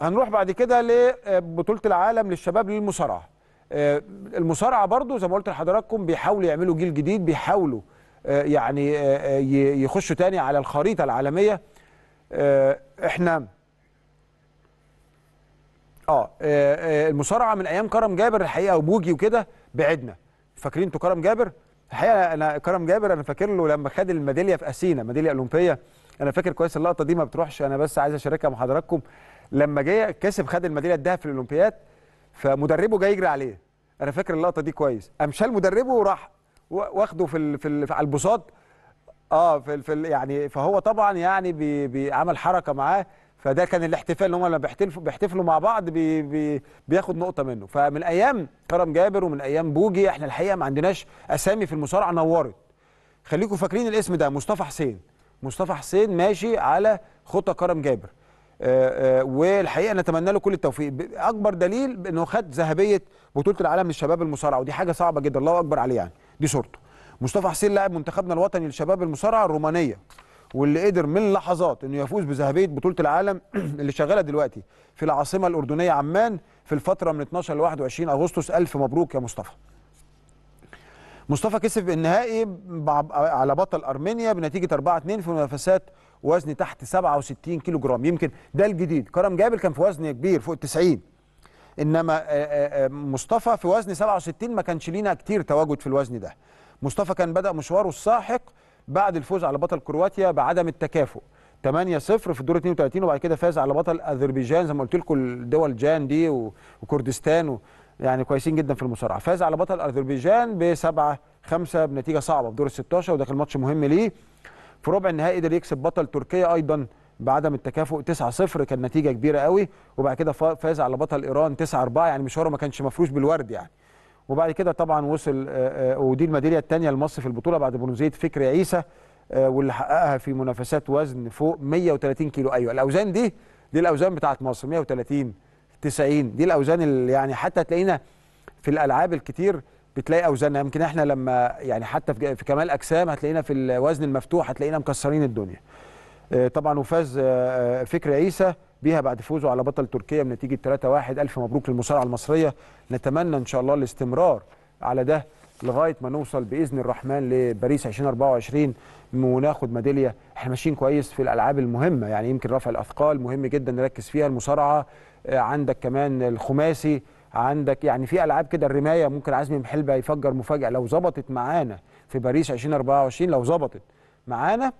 هنروح بعد كده لبطوله آه، العالم للشباب للمصارعه آه، المصارعه برضو زي ما قلت لحضراتكم بيحاولوا يعملوا جيل جديد بيحاولوا آه، يعني يخشوا تاني على الخريطه العالميه احنا اه المصارعه من ايام كرم جابر الحقيقه وبوجي وكده بعدنا فاكرين انتوا كرم جابر الحقيقه انا كرم جابر انا فاكر له لما خد الميداليه في اثينا ميداليه اولمبيه انا فاكر كويس اللقطه دي ما بتروحش انا بس عايز اشاركها مع حضراتكم لما جه كسب خد الميداليه الذهب في الاولمبياد فمدربه جاي يجري عليه انا فاكر اللقطه دي كويس قام شال مدربه وراح واخده في في على البساط اه في في يعني فهو طبعا يعني بيعمل حركه معاه فده كان الاحتفال ان هم لما بيحتفلوا بيحتفلوا مع بعض بي بي بياخد نقطه منه فمن ايام كرم جابر ومن ايام بوجي احنا الحقيقه ما عندناش اسامي في المصارعه نورت خليكم فاكرين الاسم ده مصطفى حسين مصطفى حسين ماشي على خطى كرم جابر آه، آه، والحقيقه نتمنى له كل التوفيق اكبر دليل انه خد ذهبيه بطوله العالم للشباب المصارعه ودي حاجه صعبه جدا الله اكبر عليه يعني دي صورته مصطفى حسين لاعب منتخبنا الوطني للشباب المصارعه الرومانيه واللي قدر من لحظات انه يفوز بذهبيه بطوله العالم اللي شغاله دلوقتي في العاصمه الاردنيه عمان في الفتره من 12 ل 21 اغسطس الف مبروك يا مصطفى مصطفى كسب النهائي على بطل ارمينيا بنتيجه 4 2 في منافسات وزن تحت 67 كيلو جرام يمكن ده الجديد كرم جابر كان في وزن كبير فوق 90 انما آه، آه، آه، مصطفى في وزن 67 ما كانش لينا كتير تواجد في الوزن ده مصطفى كان بدا مشواره الساحق بعد الفوز على بطل كرواتيا بعدم التكافؤ 8-0 في الدور 32 وبعد كده فاز على بطل اذربيجان زي ما قلت لكم الدول جان دي وكردستان يعني كويسين جدا في المصارعه فاز على بطل اذربيجان ب 7 5 بنتيجه صعبه في دور ال 16 وده كان ماتش مهم ليه في ربع النهائي قدر يكسب بطل تركيا ايضا بعدم التكافؤ 9 0 كان نتيجه كبيره قوي وبعد كده فاز على بطل ايران 9 4 يعني مشواره ما كانش مفروش بالورد يعني وبعد كده طبعا وصل آه، آه، ودي الميداليه الثانيه لمصر في البطوله بعد برونزيه فكري عيسى آه، واللي حققها في منافسات وزن فوق 130 كيلو ايوه الاوزان دي دي الاوزان بتاعت مصر 130 90 دي الاوزان اللي يعني حتى تلاقينا في الالعاب الكتير بتلاقي اوزاننا يمكن احنا لما يعني حتى في كمال اجسام هتلاقينا في الوزن المفتوح هتلاقينا مكسرين الدنيا آه، طبعا وفاز آه، آه، فكري عيسى بيها بعد فوزه على بطل تركيا بنتيجه 3-1 الف مبروك للمصارعه المصريه نتمنى ان شاء الله الاستمرار على ده لغايه ما نوصل باذن الرحمن لباريس 2024 وناخد ميداليه احنا ماشيين كويس في الالعاب المهمه يعني يمكن رفع الاثقال مهم جدا نركز فيها المصارعه آه، عندك كمان الخماسي عندك يعني في العاب كده الرمايه ممكن عزمي محلبه يفجر مفاجاه لو ظبطت معانا في باريس 2024 لو ظبطت معانا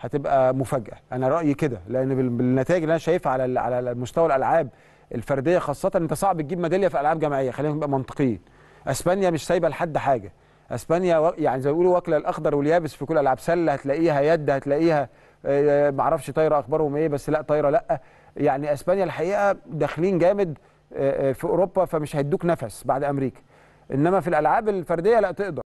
هتبقى مفاجاه انا رايي كده لان بالنتائج اللي انا شايفها على على مستوى الالعاب الفرديه خاصه انت صعب تجيب ميداليه في العاب جماعيه خلينا نبقى منطقيين اسبانيا مش سايبه لحد حاجه اسبانيا يعني زي ما بيقولوا واكله الاخضر واليابس في كل العاب سله هتلاقيها يد هتلاقيها آه، آه، معرفش طايره اخبارهم ايه بس لا طايره لا يعني اسبانيا الحقيقه داخلين جامد آه، في اوروبا فمش هيدوك نفس بعد امريكا انما في الالعاب الفرديه لا تقدر